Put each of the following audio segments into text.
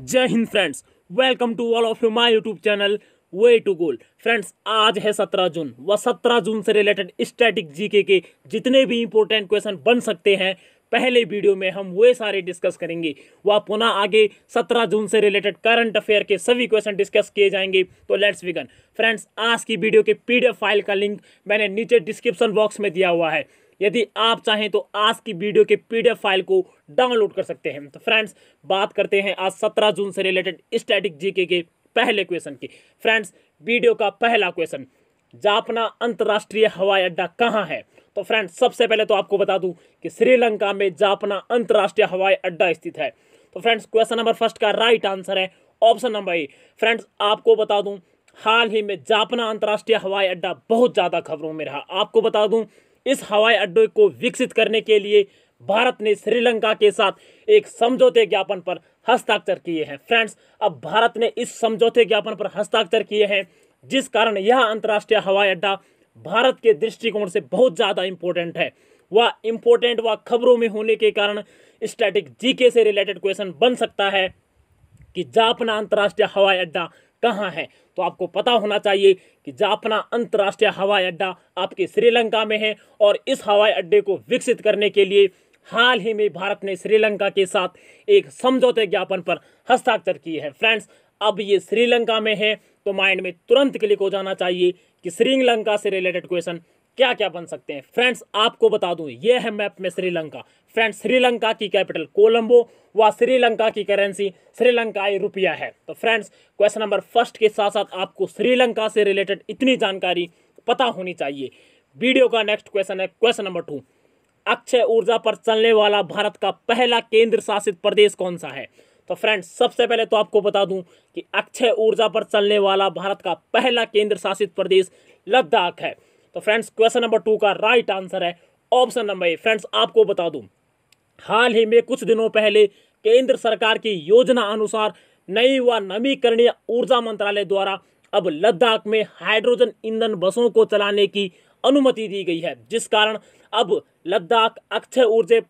जय हिंद friends welcome to all of you my YouTube channel way to goal friends आज है सत्रह जून व सत्रह जून से रिलेटेड स्टैटिक जीके के जितने भी इंपॉर्टेंट क्वेश्चन बन सकते हैं पहले वीडियो में हम वे सारे डिस्कस करेंगे वह पुनः आगे सत्रह जून से रिलेटेड करंट अफेयर के सभी क्वेश्चन डिस्कस किए जाएंगे तो लेट्स बिगन फ्रेंड्स आज की वीडियो के पीडीएफ फाइल का लिंक मैंने नीचे डिस्क्रिप्शन बॉक्स में दिया हुआ है यदि आप चाहें तो आज की वीडियो के पीडीएफ फाइल को डाउनलोड कर सकते हैं तो फ्रेंड्स बात करते हैं आज सत्रह जून से रिलेटेड स्टैटिक जीके के पहले क्वेश्चन की फ्रेंड्स वीडियो का पहला क्वेश्चन जापना अंतर्राष्ट्रीय हवाई अड्डा कहाँ है तो फ्रेंड्स सबसे पहले तो आपको बता दूं कि श्रीलंका में जापना अंतर्राष्ट्रीय हवाई अड्डा स्थित है तो फ्रेंड्स क्वेश्चन नंबर फर्स्ट का राइट आंसर है ऑप्शन नंबर ए फ्रेंड्स आपको बता दूं हाल ही में जापना अंतर्राष्ट्रीय हवाई अड्डा बहुत ज़्यादा खबरों में रहा आपको बता दूं इस हवाई अड्डे को विकसित करने के लिए भारत ने श्रीलंका के साथ एक समझौते ज्ञापन पर हस्ताक्षर किए हैं फ्रेंड्स अब भारत ने इस समझौते ज्ञापन पर हस्ताक्षर किए हैं जिस कारण यह अंतर्राष्ट्रीय हवाई अड्डा भारत के दृष्टिकोण से बहुत ज़्यादा इम्पोर्टेंट है वह इम्पोर्टेंट व खबरों में होने के कारण स्टैटिक जीके से रिलेटेड क्वेश्चन बन सकता है कि जापना अंतर्राष्ट्रीय हवाई अड्डा कहाँ है तो आपको पता होना चाहिए कि जापना अंतर्राष्ट्रीय हवाई अड्डा आपके श्रीलंका में है और इस हवाई अड्डे को विकसित करने के लिए हाल ही में भारत ने श्रीलंका के साथ एक समझौते ज्ञापन पर हस्ताक्षर किए हैं फ्रेंड्स अब ये श्रीलंका में है तो माइंड में तुरंत क्लिक हो जाना चाहिए कि श्रीलंका से रिलेटेड क्वेश्चन क्या क्या बन सकते हैं फ्रेंड्स आपको बता दूं ये है मैप में श्रीलंका फ्रेंड्स श्रीलंका की कैपिटल कोलंबो व श्रीलंका की करेंसी श्रीलंकाई रुपया है तो फ्रेंड्स क्वेश्चन नंबर फर्स्ट के साथ साथ आपको श्रीलंका से रिलेटेड इतनी जानकारी पता होनी चाहिए वीडियो का नेक्स्ट क्वेश्चन है क्वेश्चन नंबर टू अक्षय ऊर्जा पर चलने वाला भारत का पहला केंद्र शासित प्रदेश कौन सा है तो फ्रेंड्स सबसे पहले तो आपको बता दूं कि अक्षय ऊर्जा पर चलने वाला भारत का पहला केंद्र शासित प्रदेश लद्दाख है तो फ्रेंड्स क्वेश्चन नंबर टू का राइट आंसर है ऑप्शन नंबर ए फ्रेंड्स आपको बता दूं हाल ही में कुछ दिनों पहले केंद्र सरकार की योजना अनुसार नई व नवीकरणीय ऊर्जा मंत्रालय द्वारा अब लद्दाख में हाइड्रोजन ईंधन बसों को चलाने की अनुमति दी गई है जिस कारण अब लद्दाख अक्षय ऊर्जा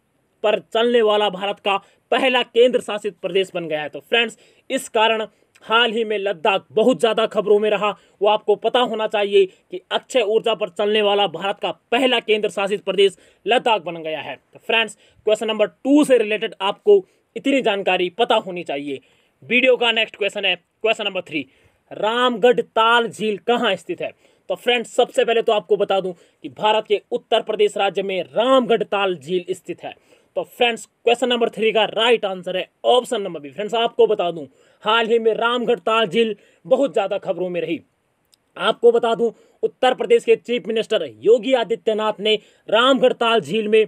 पर चलने वाला भारत का पहला केंद्र शासित प्रदेश बन गया है तो फ्रेंड्स इस कारण हाल ही में लद्दाख बहुत ज़्यादा खबरों में रहा वो आपको पता होना चाहिए कि अक्षय ऊर्जा पर चलने वाला भारत का पहला केंद्र शासित प्रदेश लद्दाख बन गया है तो फ्रेंड्स क्वेश्चन नंबर टू से रिलेटेड आपको इतनी जानकारी पता होनी चाहिए वीडियो का नेक्स्ट क्वेश्चन है question number three Ramgarh Tal झील कहाँ स्थित है तो फ्रेंड्स सबसे पहले तो आपको बता दूं कि भारत के उत्तर प्रदेश राज्य में रामगढ़ ताल झील स्थित है तो फ्रेंड्स क्वेश्चन नंबर थ्री का राइट आंसर है ऑप्शन नंबर बी फ्रेंड्स आपको बता दूं हाल ही में रामगढ़ ताल झील बहुत ज़्यादा खबरों में रही आपको बता दूं उत्तर प्रदेश के चीफ मिनिस्टर योगी आदित्यनाथ ने रामगढ़ ताल झील में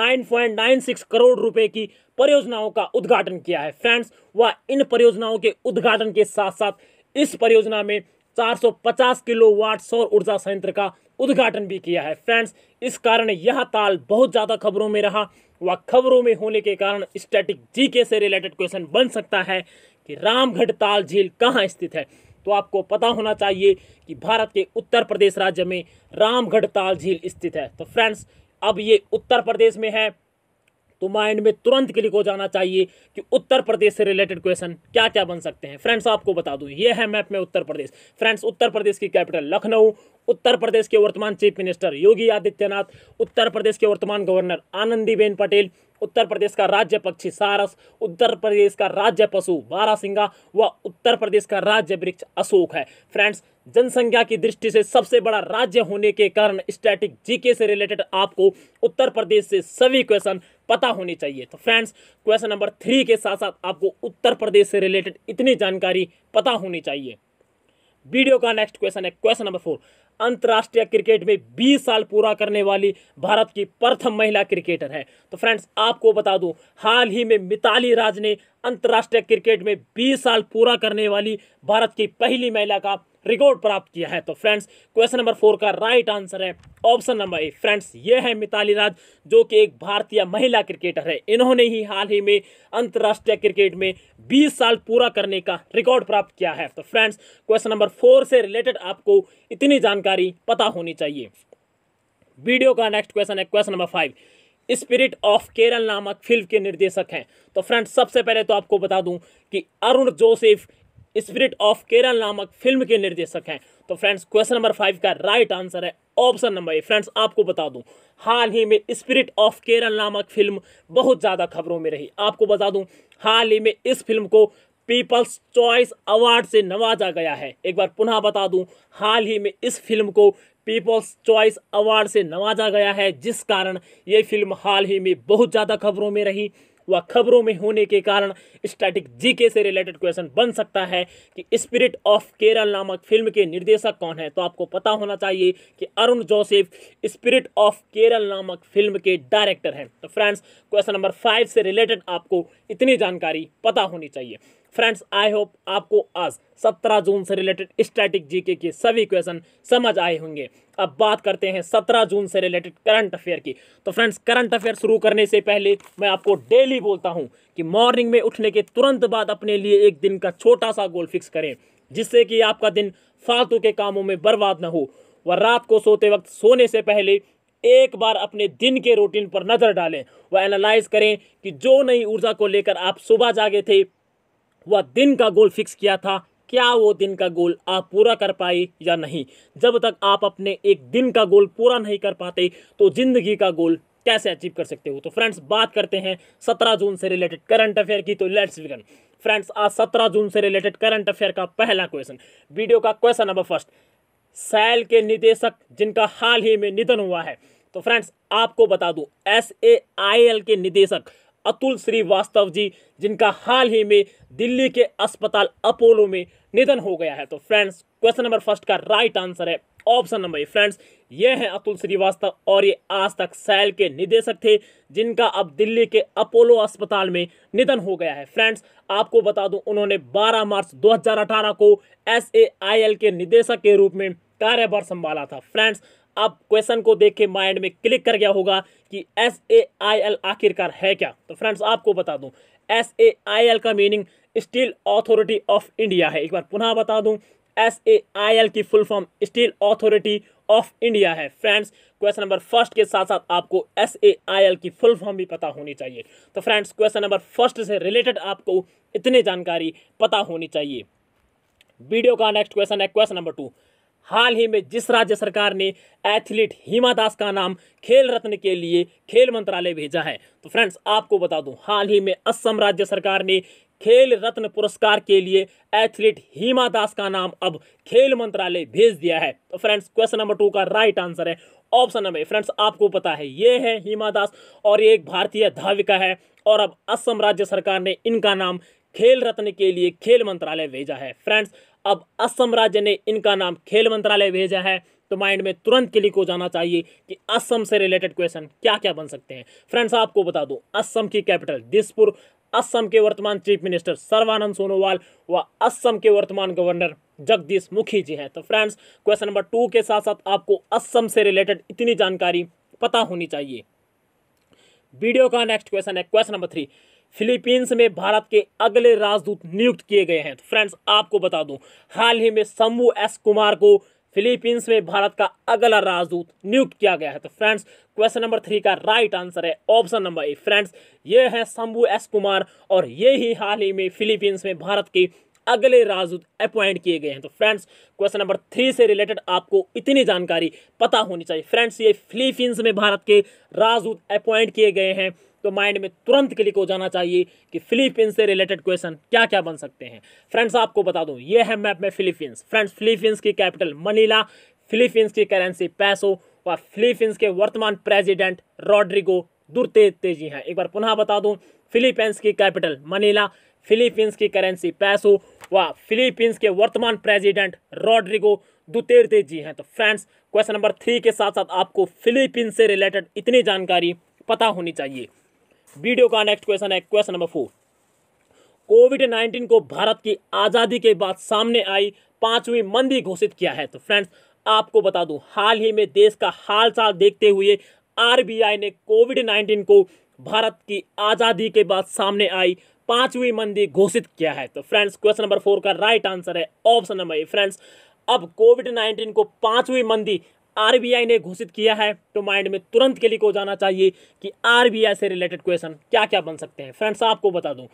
9.96 करोड़ रुपए की परियोजनाओं का उद्घाटन किया है फ्रेंड्स वह इन परियोजनाओं के उद्घाटन के साथ साथ इस परियोजना में 450 किलोवाट सौर ऊर्जा संयंत्र का उद्घाटन भी किया है फ्रेंड्स इस कारण यह ताल बहुत ज़्यादा खबरों में रहा व खबरों में होने के कारण स्टैटिक जीके से रिलेटेड क्वेश्चन बन सकता है कि रामगढ़ ताल झील कहाँ स्थित है तो आपको पता होना चाहिए कि भारत के उत्तर प्रदेश राज्य में रामगढ़ ताल झील स्थित है तो फ्रेंड्स अब ये उत्तर प्रदेश में है तो माइंड में तुरंत क्लिक हो जाना चाहिए कि उत्तर प्रदेश से रिलेटेड क्वेश्चन क्या क्या बन सकते हैं फ्रेंड्स आपको बता दूं ये है मैप में उत्तर प्रदेश फ्रेंड्स उत्तर प्रदेश की कैपिटल लखनऊ उत्तर प्रदेश के वर्तमान चीफ मिनिस्टर योगी आदित्यनाथ उत्तर प्रदेश के वर्तमान गवर्नर आनंदीबेन पटेल उत्तर प्रदेश का राज्य पक्षी सारस उत्तर प्रदेश का राज्य पशु बारासिंगा व उत्तर प्रदेश का राज्य वृक्ष अशोक है फ्रेंड्स जनसंख्या की दृष्टि से सबसे बड़ा राज्य होने के कारण स्टैटिक जीके से रिलेटेड आपको उत्तर प्रदेश से सभी क्वेश्चन पता होने चाहिए तो फ्रेंड्स क्वेश्चन नंबर थ्री के साथ साथ आपको उत्तर प्रदेश से रिलेटेड इतनी जानकारी पता होनी चाहिए वीडियो का नेक्स्ट क्वेश्चन है क्वेश्चन नंबर फोर अंतर्राष्ट्रीय क्रिकेट में 20 साल पूरा करने वाली भारत की प्रथम महिला क्रिकेटर है तो फ्रेंड्स आपको बता दूं हाल ही में मिताली राज ने अंतर्राष्ट्रीय क्रिकेट में 20 साल पूरा करने वाली भारत की पहली महिला का रिकॉर्ड प्राप्त किया है तो फ्रेंड्स क्वेश्चन नंबर फोर का राइट आंसर है ऑप्शन नंबर ए फ्रेंड्स ये है मिताली राज जो कि एक भारतीय महिला क्रिकेटर है इन्होंने ही हाल ही में अंतर्राष्ट्रीय क्रिकेट में 20 साल पूरा करने का रिकॉर्ड प्राप्त किया है तो फ्रेंड्स क्वेश्चन नंबर फोर से रिलेटेड आपको इतनी जानकारी पता होनी चाहिए वीडियो का नेक्स्ट क्वेश्चन है question number five spirit of Kerala नामक फिल्म के निर्देशक हैं तो फ्रेंड्स सबसे पहले तो आपको बता दूं कि अरुण जोसेफ स्पिरिट ऑफ केरल नामक फिल्म के निर्देशक हैं तो फ्रेंड्स क्वेश्चन नंबर फाइव का राइट आंसर है ऑप्शन नंबर ए फ्रेंड्स आपको बता दूं हाल ही में स्पिरिट ऑफ केरल नामक फिल्म बहुत ज़्यादा खबरों में रही आपको बता दूं हाल ही में इस फिल्म को पीपल्स चॉइस अवार्ड से नवाजा गया है एक बार पुनः बता दूं हाल ही में इस फिल्म को पीपल्स चॉइस अवार्ड से नवाजा गया है जिस कारण ये फिल्म हाल ही में बहुत ज़्यादा खबरों में रही व खबरों में होने के कारण स्टैटिक जीके से रिलेटेड क्वेश्चन बन सकता है कि स्पिरिट ऑफ केरल नामक फिल्म के निर्देशक कौन है तो आपको पता होना चाहिए कि अरुण जोसेफ स्पिरिट ऑफ केरल नामक फिल्म के डायरेक्टर हैं तो फ्रेंड्स क्वेश्चन नंबर फाइव से रिलेटेड आपको इतनी जानकारी पता होनी चाहिए फ्रेंड्स आई होप आपको आज सत्रह जून से रिलेटेड स्टैटिक जीके के सभी क्वेश्चन समझ आए होंगे अब बात करते हैं सत्रह जून से रिलेटेड करंट अफेयर की तो फ्रेंड्स करंट अफेयर शुरू करने से पहले मैं आपको डेली बोलता हूँ कि मॉर्निंग में उठने के तुरंत बाद अपने लिए एक दिन का छोटा सा गोल फिक्स करें जिससे कि आपका दिन फालतू के कामों में बर्बाद ना हो व रात को सोते वक्त सोने से पहले एक बार अपने दिन के रूटीन पर नज़र डालें व एनालाइज करें कि जो नई ऊर्जा को लेकर आप सुबह जागे थे वह दिन का गोल फिक्स किया था क्या वो दिन का गोल आप पूरा कर पाए या नहीं जब तक आप अपने एक दिन का गोल पूरा नहीं कर पाते तो ज़िंदगी का गोल कैसे अचीव कर सकते हो तो फ्रेंड्स बात करते हैं सत्रह जून से रिलेटेड करंट अफेयर की तो लेट्स बिगन फ्रेंड्स आज सत्रह जून से रिलेटेड करंट अफेयर का पहला क्वेश्चन वीडियो का क्वेश्चन नंबर फर्स्ट सैल के निदेशक जिनका हाल ही में निधन हुआ है तो फ्रेंड्स आपको बता दूं एस ए आई एल के निदेशक अतुल श्रीवास्तव जी जिनका हाल ही में दिल्ली के अस्पताल अपोलो में निधन हो गया है तो फ्रेंड्स क्वेश्चन नंबर फर्स्ट का राइट आंसर है ऑप्शन नंबर ए फ्रेंड्स ये हैं अतुल श्रीवास्तव और ये आज तक सैल के निदेशक थे जिनका अब दिल्ली के अपोलो अस्पताल में निधन हो गया है फ्रेंड्स आपको बता दूं उन्होंने 12 मार्च 2018 को एस के निदेशक के रूप में कार्यभार संभाला था फ्रेंड्स अब क्वेश्चन को देख के माइंड में क्लिक कर गया होगा कि एस ए आई एल आखिरकार है क्या तो फ्रेंड्स आपको बता दूं एस ए आई एल का meaning steel authority of India है एक बार पुनः बता दूं एस ए आई एल की full form steel authority of India है फ्रेंड्स क्वेश्चन नंबर फर्स्ट के साथ साथ आपको एस ए आई एल की फुल फॉर्म भी पता होनी चाहिए तो फ्रेंड्स क्वेश्चन नंबर फर्स्ट से रिलेटेड आपको इतनी जानकारी पता होनी चाहिए वीडियो का नेक्स्ट क्वेश्चन है क्वेश्चन नंबर टू हाल ही में जिस राज्य सरकार ने एथलीट हिमा दास का नाम खेल रत्न के लिए खेल मंत्रालय भेजा है तो फ्रेंड्स आपको बता दूं हाल ही में असम राज्य सरकार ने खेल रत्न पुरस्कार के लिए एथलीट हिमा दास का नाम अब खेल मंत्रालय भेज दिया है तो फ्रेंड्स क्वेश्चन नंबर टू का राइट आंसर है ऑप्शन नंबर फ्रेंड्स आपको पता है ये है हिमा दास और ये एक भारतीय धाविका है और अब असम राज्य सरकार ने इनका नाम खेल रत्न के लिए खेल मंत्रालय भेजा है फ्रेंड्स अब असम राज्य ने इनका नाम खेल मंत्रालय भेजा है तो माइंड में तुरंत क्लिक हो जाना चाहिए कि असम से रिलेटेड क्वेश्चन क्या क्या बन सकते हैं फ्रेंड्स आपको बता दूं असम की कैपिटल दिसपुर असम के वर्तमान चीफ मिनिस्टर सर्वानंद सोनोवाल व असम के वर्तमान गवर्नर जगदीश मुखी जी हैं तो फ्रेंड्स क्वेश्चन नंबर टू के साथ साथ आपको असम से रिलेटेड इतनी जानकारी पता होनी चाहिए वीडियो का नेक्स्ट क्वेश्चन है क्वेश्चन नंबर थ्री फिलीपींस में भारत के अगले राजदूत नियुक्त किए गए हैं तो फ्रेंड्स आपको बता दूं हाल ही में शंभू एस कुमार को फिलीपींस में भारत का अगला राजदूत नियुक्त किया गया है तो फ्रेंड्स क्वेश्चन नंबर थ्री का राइट आंसर है ऑप्शन नंबर ए फ्रेंड्स ये है शंभू एस कुमार और ये ही हाल ही में फिलीपींस में भारत के अगले राजदूत अपॉइंट किए गए हैं तो फ्रेंड्स क्वेश्चन नंबर थ्री से रिलेटेड आपको इतनी जानकारी पता होनी चाहिए फ्रेंड्स ये फिलीपींस में भारत के राजदूत अपॉइंट किए गए हैं तो माइंड में तुरंत क्लिक हो जाना चाहिए कि फिलीपीन से रिलेटेड क्वेश्चन क्या क्या बन सकते हैं फ्रेंड्स आपको बता दूं ये है मैप में फिलीपींस फ्रेंड्स फिलीपींस की कैपिटल मनीला फिलीपींस की करेंसी पैसो और फिलीपींस के वर्तमान प्रेजिडेंट रॉड्रिगो दुर्ते तेजी हैं एक बार पुनः बता दूँ फिलीपींस की कैपिटल मनीला फिलीपींस की करेंसी पैसो व फिलीपींस के वर्तमान प्रेसिडेंट रॉड्रिगो दुतेरते जी हैं तो फ्रेंड्स क्वेश्चन नंबर थ्री के साथ साथ आपको फिलीपींस से रिलेटेड इतनी जानकारी पता होनी चाहिए वीडियो का नेक्स्ट क्वेश्चन है question number four COVID nineteen को भारत की आज़ादी के बाद सामने आई पांचवी मंदी घोषित किया है तो फ्रेंड्स आपको बता दूं हाल ही में देश का हाल चाल देखते हुए आरबीआई ने कोविड नाइन्टीन को भारत की आज़ादी के बाद सामने आई पांचवी मंदी घोषित किया है तो फ्रेंड्स क्वेश्चन नंबर फोर का राइट आंसर है ऑप्शन नंबर ए फ्रेंड्स अब कोविड नाइन्टीन को पांचवी मंदी आरबीआई ने घोषित किया है तो माइंड में तुरंत क्लिक हो जाना चाहिए कि आरबीआई से रिलेटेड क्वेश्चन क्या क्या बन सकते हैं फ्रेंड्स आपको बता दूं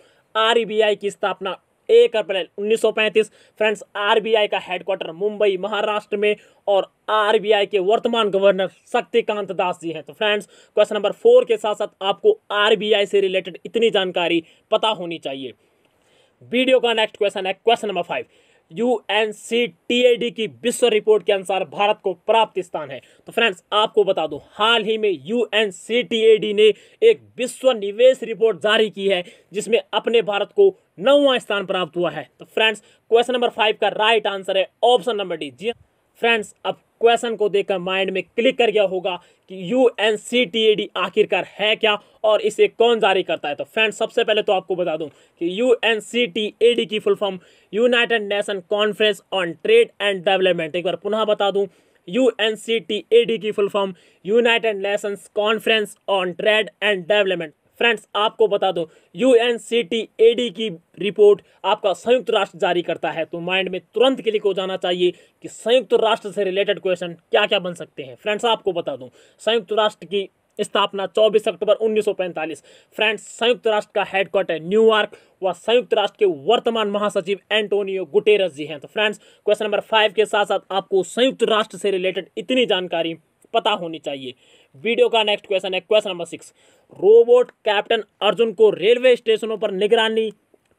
आरबीआई की स्थापना एक अप्रैल 1935 फ्रेंड्स आरबीआई का हेडक्वार्टर मुंबई महाराष्ट्र में और आरबीआई के वर्तमान गवर्नर शक्तिकांत दास जी हैं तो फ्रेंड्स क्वेश्चन नंबर फोर के साथ साथ आपको आरबीआई से रिलेटेड इतनी जानकारी पता होनी चाहिए वीडियो का नेक्स्ट क्वेश्चन है question number five U N C T A D की विश्व रिपोर्ट के अनुसार भारत को प्राप्त स्थान है तो फ्रेंड्स आपको बता दूं हाल ही में U N C T A D ने एक विश्व निवेश रिपोर्ट जारी की है जिसमें अपने भारत को नौवां स्थान प्राप्त हुआ है तो फ्रेंड्स क्वेश्चन नंबर फाइव का राइट आंसर है ऑप्शन नंबर डी जी हाँ। फ्रेंड्स अब क्वेश्चन को देखकर माइंड में क्लिक कर गया होगा कि U N C T A D आखिरकार है क्या और इसे कौन जारी करता है तो फ्रेंड्स सबसे पहले तो आपको बता दूं कि U N C T A D की full form united nation conference on trade and development एक बार पुनः बता दूं U N C T A D की full form united nations conference on trade and development friends आपको बता दो यू एन की रिपोर्ट आपका संयुक्त राष्ट्र जारी करता है तो माइंड में तुरंत क्लिक हो जाना चाहिए कि संयुक्त राष्ट्र से रिलेटेड क्वेश्चन क्या क्या बन सकते हैं फ्रेंड्स आपको बता दूं संयुक्त राष्ट्र की स्थापना 24 अक्टूबर 1945 फ्रेंड्स संयुक्त राष्ट्र का हेडक्वार्टर न्यूयॉर्क व संयुक्त राष्ट्र के वर्तमान महासचिव एंटोनियो गुटेरस जी हैं तो फ्रेंड्स क्वेश्चन नंबर फाइव के साथ साथ आपको संयुक्त राष्ट्र से रिलेटेड इतनी जानकारी पता होनी चाहिए वीडियो का नेक्स्ट क्वेश्चन है question number six robot captain Arjun को रेलवे स्टेशनों पर निगरानी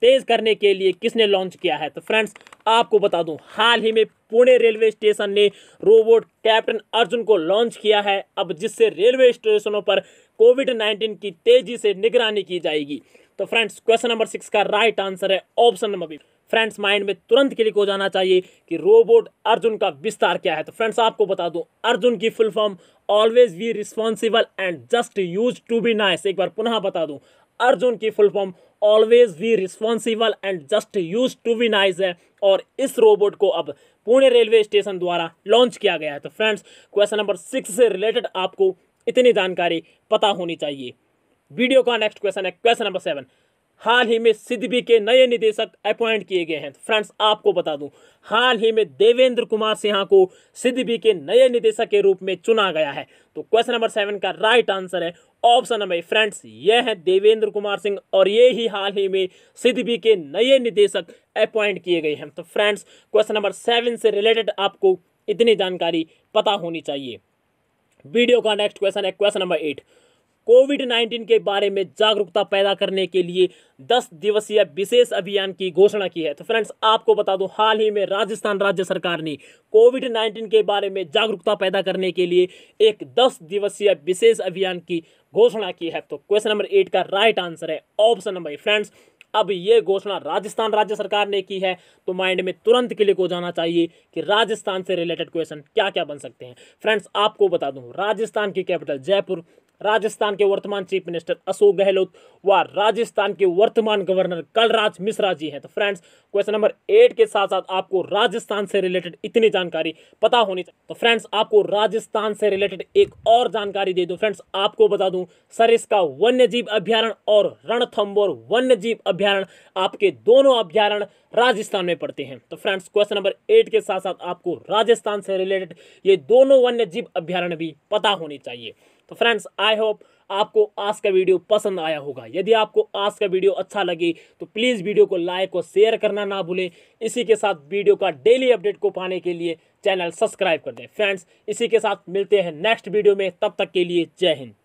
तेज करने के लिए किसने लॉन्च किया है तो फ्रेंड्स आपको बता दूं हाल ही में पुणे रेलवे स्टेशन ने रोबोट कैप्टन अर्जुन को लॉन्च किया है अब जिससे रेलवे स्टेशनों पर कोविड नाइन्टीन की तेजी से निगरानी की जाएगी तो फ्रेंड्स क्वेश्चन नंबर सिक्स का राइट आंसर है option number B friends mind में तुरंत क्लिक हो जाना चाहिए कि रोबोट अर्जुन का विस्तार क्या है तो फ्रेंड्स आपको बता दूं अर्जुन की full form always be responsible and just use to be nice एक बार पुनः बता दूं अर्जुन की full form always be responsible and just use to be nice है और इस रोबोट को अब पुणे रेलवे स्टेशन द्वारा लॉन्च किया गया है तो फ्रेंड्स क्वेश्चन नंबर सिक्स से रिलेटेड आपको इतनी जानकारी पता होनी चाहिए वीडियो का नेक्स्ट क्वेश्चन है क्वेश्चन नंबर सेवन हाल ही में सिद्धबी के नए निदेशक अपॉइंट किए गए हैं फ्रेंड्स आपको बता दूं हाल ही में देवेंद्र कुमार सिन्हा को सिद्धबी के नए निदेशक के रूप में चुना गया है तो क्वेश्चन नंबर सेवन का राइट आंसर है ऑप्शन नंबर फ्रेंड्स यह है देवेंद्र कुमार सिंह और ये ही हाल ही में सिद्धबी के नए निदेशक अपॉइंट किए गए हैं तो फ्रेंड्स क्वेश्चन नंबर सेवन से रिलेटेड आपको इतनी जानकारी पता होनी चाहिए वीडियो का नेक्स्ट क्वेश्चन है question number eight COVID nineteen के बारे में जागरूकता पैदा करने के लिए दस दिवसीय विशेष अभियान की घोषणा की है तो फ्रेंड्स आपको बता दो हाल ही में राजस्थान राज्य सरकार ने कोविड नाइन्टीन के बारे में जागरूकता पैदा करने के लिए एक दस दिवसीय विशेष अभियान की घोषणा की है तो क्वेश्चन नंबर एट का राइट आंसर है ऑप्शन नंबर फ्रेंड्स अब ये घोषणा राजस्थान राज्य सरकार ने की है तो माइंड में तुरंत क्लिक हो जाना चाहिए कि राजस्थान से रिलेटेड क्वेश्चन क्या क्या बन सकते हैं फ्रेंड्स आपको बता दूं राजस्थान की कैपिटल जयपुर राजस्थान के वर्तमान चीफ मिनिस्टर अशोक गहलोत व राजस्थान के वर्तमान गवर्नर कलराज मिश्रा जी हैं तो फ्रेंड्स क्वेश्चन नंबर एट के साथ साथ आपको राजस्थान से रिलेटेड इतनी जानकारी पता होनी चाहिए तो फ्रेंड्स आपको राजस्थान से रिलेटेड एक और जानकारी दे दो फ्रेंड्स आपको बता दूं सरिस्का वन्य जीव अभ्यारण और रणथम्बोर जीव अभ्यारण आपके दोनों अभ्यारण राजस्थान में पड़ते हैं तो फ्रेंड्स क्वेश्चन नंबर एट के साथ साथ आपको राजस्थान से रिलेटेड ये दोनों वन्य जीव भी पता होनी चाहिए तो फ्रेंड्स आई होप आपको आज का वीडियो पसंद आया होगा यदि आपको आज का वीडियो अच्छा लगे तो प्लीज़ वीडियो को लाइक और शेयर करना ना भूलें इसी के साथ वीडियो का डेली अपडेट को पाने के लिए चैनल सब्सक्राइब कर दें फ्रेंड्स इसी के साथ मिलते हैं नेक्स्ट वीडियो में तब तक के लिए जय हिंद